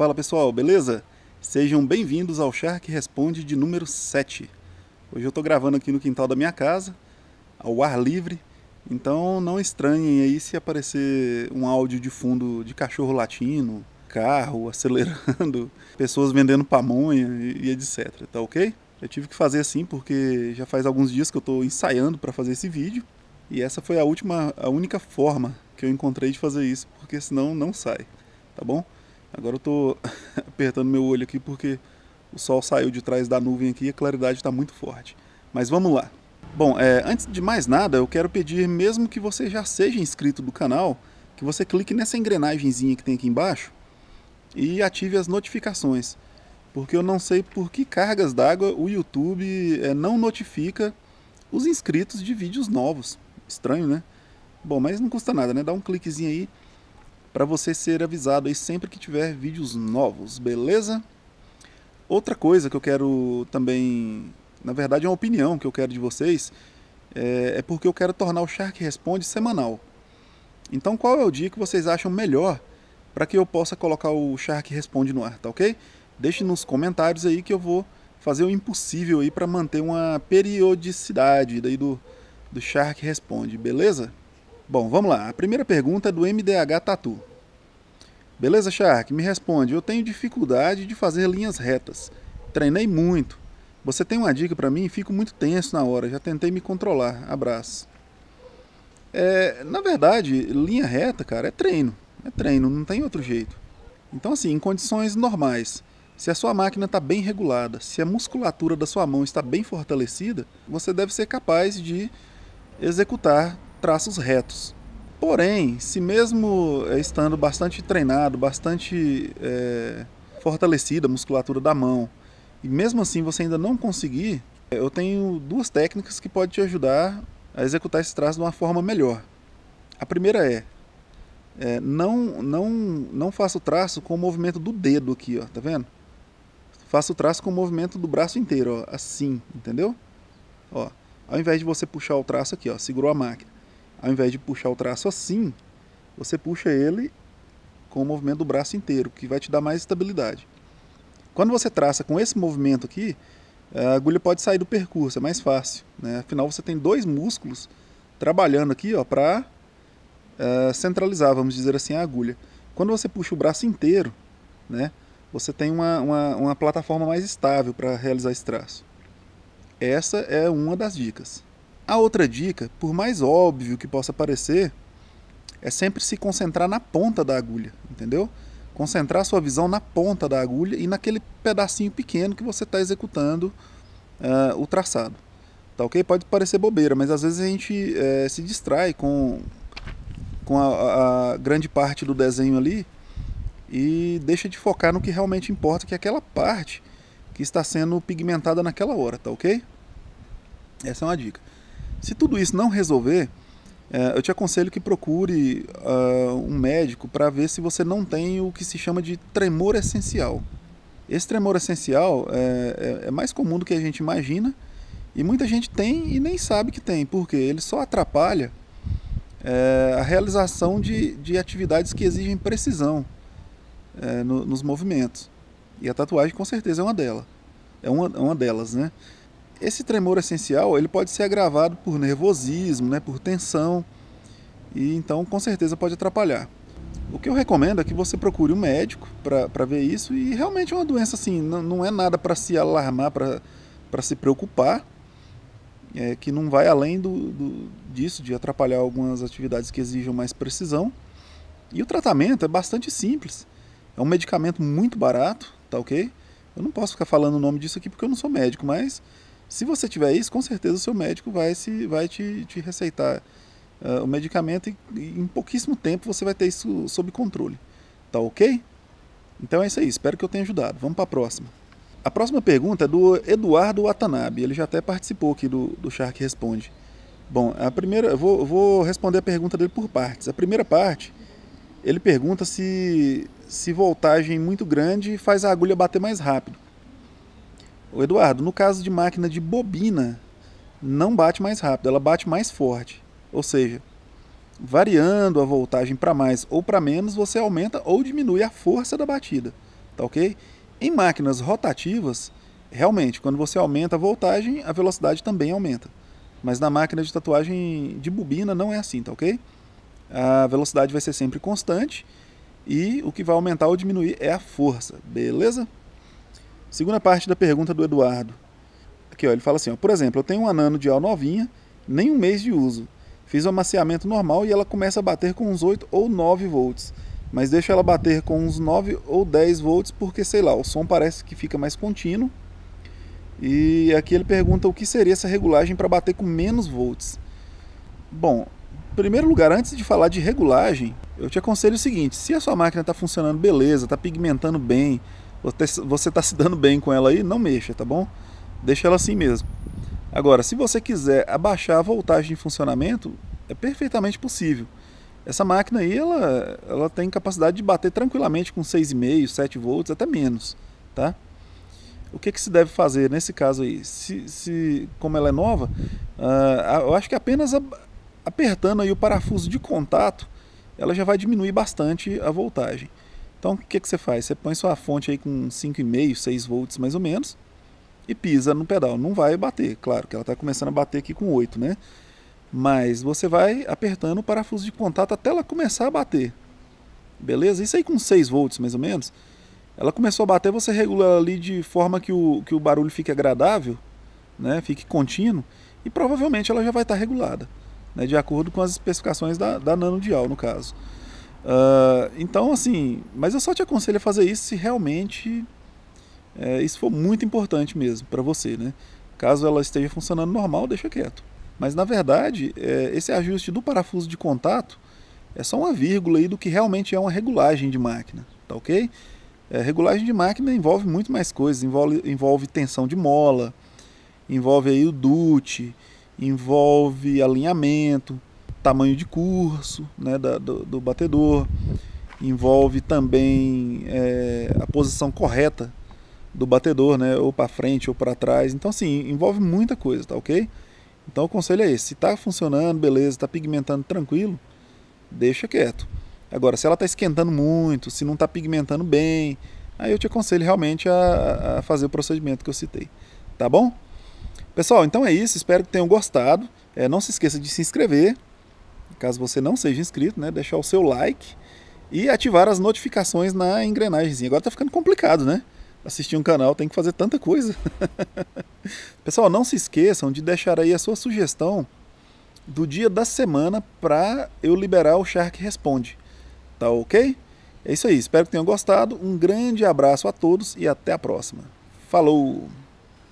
Fala pessoal, beleza? Sejam bem-vindos ao Shark Responde de número 7. Hoje eu estou gravando aqui no quintal da minha casa, ao ar livre, então não estranhem aí se aparecer um áudio de fundo de cachorro latindo, carro acelerando, pessoas vendendo pamonha e etc, tá ok? Eu tive que fazer assim porque já faz alguns dias que eu estou ensaiando para fazer esse vídeo e essa foi a última, a única forma que eu encontrei de fazer isso, porque senão não sai, tá bom? Agora eu tô apertando meu olho aqui porque o sol saiu de trás da nuvem aqui e a claridade está muito forte. Mas vamos lá. Bom, é, antes de mais nada, eu quero pedir, mesmo que você já seja inscrito do canal, que você clique nessa engrenagemzinha que tem aqui embaixo e ative as notificações. Porque eu não sei por que cargas d'água o YouTube é, não notifica os inscritos de vídeos novos. Estranho, né? Bom, mas não custa nada, né? Dá um cliquezinho aí para você ser avisado aí sempre que tiver vídeos novos, beleza? Outra coisa que eu quero também, na verdade é uma opinião que eu quero de vocês, é, é porque eu quero tornar o Shark Responde semanal. Então qual é o dia que vocês acham melhor para que eu possa colocar o Shark Responde no ar, tá ok? Deixe nos comentários aí que eu vou fazer o impossível aí para manter uma periodicidade daí do, do Shark Responde, beleza? Bom, vamos lá. A primeira pergunta é do MDH Tatu. Beleza, Shark? Me responde. Eu tenho dificuldade de fazer linhas retas. Treinei muito. Você tem uma dica para mim? Fico muito tenso na hora. Já tentei me controlar. Abraço. É, na verdade, linha reta, cara, é treino. É treino, não tem outro jeito. Então, assim, em condições normais, se a sua máquina está bem regulada, se a musculatura da sua mão está bem fortalecida, você deve ser capaz de executar traços retos. Porém, se mesmo eh, estando bastante treinado, bastante é, eh, fortalecida a musculatura da mão, e mesmo assim você ainda não conseguir, eh, eu tenho duas técnicas que podem te ajudar a executar esse traço de uma forma melhor. A primeira é, é não, não, não faça o traço com o movimento do dedo aqui, ó, tá vendo? Faça o traço com o movimento do braço inteiro, ó, assim, entendeu? Ó, ao invés de você puxar o traço aqui, ó, segurou a máquina ao invés de puxar o traço assim, você puxa ele com o movimento do braço inteiro, que vai te dar mais estabilidade. Quando você traça com esse movimento aqui, a agulha pode sair do percurso, é mais fácil. Né? Afinal, você tem dois músculos trabalhando aqui para uh, é, centralizar, vamos dizer assim, a agulha. Quando você puxa o braço inteiro, né, você tem uma, uma, uma plataforma mais estável para realizar esse traço. Essa é uma das dicas. A outra dica, por mais óbvio que possa parecer, é sempre se concentrar na ponta da agulha, entendeu? Concentrar sua visão na ponta da agulha e naquele pedacinho pequeno que você está executando uh, o traçado. Tá ok? Pode parecer bobeira, mas às vezes a gente uh, se distrai com, com a, a, grande parte do desenho ali e deixa de focar no que realmente importa, que é aquela parte que está sendo pigmentada naquela hora, tá ok? Essa é uma dica. Se tudo isso não resolver, é, eu te aconselho que procure é, um médico para ver se você não tem o que se chama de tremor essencial. Esse tremor essencial é, é mais comum do que a gente imagina e muita gente tem e nem sabe que tem, porque ele só atrapalha é, a realização de, de atividades que exigem precisão é, no, nos movimentos. E a tatuagem, com certeza, é uma, delas, é uma, uma delas. Né? Esse tremor essencial ele pode ser agravado por nervosismo, né, por tensão, e então com certeza pode atrapalhar. O que eu recomendo é que você procure um médico para ver isso, e realmente é uma doença assim, não, não é nada para se alarmar, para se preocupar, é, que não vai além do, do, disso, de atrapalhar algumas atividades que exijam mais precisão. E o tratamento é bastante simples. É um medicamento muito barato, tá ok? Eu não posso ficar falando o nome disso aqui porque eu não sou médico, mas se você tiver isso, com certeza o seu médico vai, se, vai te, te receitar uh, o medicamento e, e, em pouquíssimo tempo você vai ter isso sob controle. Tá ok? Então é isso aí, espero que eu tenha ajudado. Vamos para a próxima. A próxima pergunta é do Eduardo Watanabe, ele já até participou aqui do, do Shark Responde. Bom, a primeira, eu vou, vou responder a pergunta dele por partes. A primeira parte, ele pergunta se, se voltagem muito grande faz a agulha bater mais rápido. O Eduardo, no caso de máquina de bobina, não bate mais rápido, ela bate mais forte. Ou seja, variando a voltagem para mais ou para menos, você aumenta ou diminui a força da batida, tá ok? Em máquinas rotativas, realmente, quando você aumenta a voltagem, a velocidade também aumenta. Mas na máquina de tatuagem de bobina não é assim, tá ok? A velocidade vai ser sempre constante e o que vai aumentar ou diminuir é a força, beleza? Segunda parte da pergunta do Eduardo. Aqui, ó, ele fala assim: ó, por exemplo, eu tenho uma nano de al novinha, nem um mês de uso. Fiz o um amaciamento normal e ela começa a bater com uns 8 ou 9 volts. Mas deixo ela bater com uns 9 ou 10 volts porque, sei lá, o som parece que fica mais contínuo. E aqui ele pergunta o que seria essa regulagem para bater com menos volts. Bom, em primeiro lugar, antes de falar de regulagem, eu te aconselho o seguinte: se a sua máquina está funcionando beleza, está pigmentando bem, você está se dando bem com ela aí, não mexa, tá bom? Deixa ela assim mesmo. Agora, se você quiser abaixar a voltagem de funcionamento, é perfeitamente possível. Essa máquina aí, ela, ela tem capacidade de bater tranquilamente com 6,5, 7 volts, até menos, tá? O que, que se deve fazer nesse caso aí? Se, se como ela é nova, uh, eu acho que apenas a, apertando aí o parafuso de contato, ela já vai diminuir bastante a voltagem. Então, o que, que você faz? Você põe sua fonte aí com 5,5, 6 volts mais ou menos e pisa no pedal. Não vai bater, claro, que ela está começando a bater aqui com 8, né? Mas você vai apertando o parafuso de contato até ela começar a bater. Beleza? Isso aí com 6 volts mais ou menos. Ela começou a bater, você regula ali de forma que o, que o barulho fique agradável, né? fique contínuo, e provavelmente ela já vai estar tá regulada, né? de acordo com as especificações da, da Nano Dial, no caso. Ah, então, assim, mas eu só te aconselho a fazer isso se realmente é, isso for muito importante mesmo para você, né? Caso ela esteja funcionando normal, deixa quieto. Mas na verdade, é, esse ajuste do parafuso de contato é só uma vírgula aí do que realmente é uma regulagem de máquina, tá ok? É, regulagem de máquina envolve muito mais coisas, envolve, envolve tensão de mola, envolve aí o dute, envolve alinhamento, tamanho de curso né, da, do, do, batedor, envolve também é, a posição correta do batedor, né, ou para frente ou para trás. Então, assim, envolve muita coisa, tá ok? Então, o conselho é esse: se está funcionando, beleza, está pigmentando tranquilo, deixa quieto. Agora, se ela está esquentando muito, se não está pigmentando bem, aí eu te aconselho realmente a, a fazer o procedimento que eu citei, tá bom? Pessoal, então é isso. Espero que tenham gostado. É, não se esqueça de se inscrever caso você não seja inscrito, né, deixar o seu like e ativar as notificações na engrenagemzinha. Agora tá ficando complicado, né? Assistir um canal tem que fazer tanta coisa. Pessoal, não se esqueçam de deixar aí a sua sugestão do dia da semana para eu liberar o Shark Responde. Tá ok? É isso aí, espero que tenham gostado. Um grande abraço a todos e até a próxima. Falou!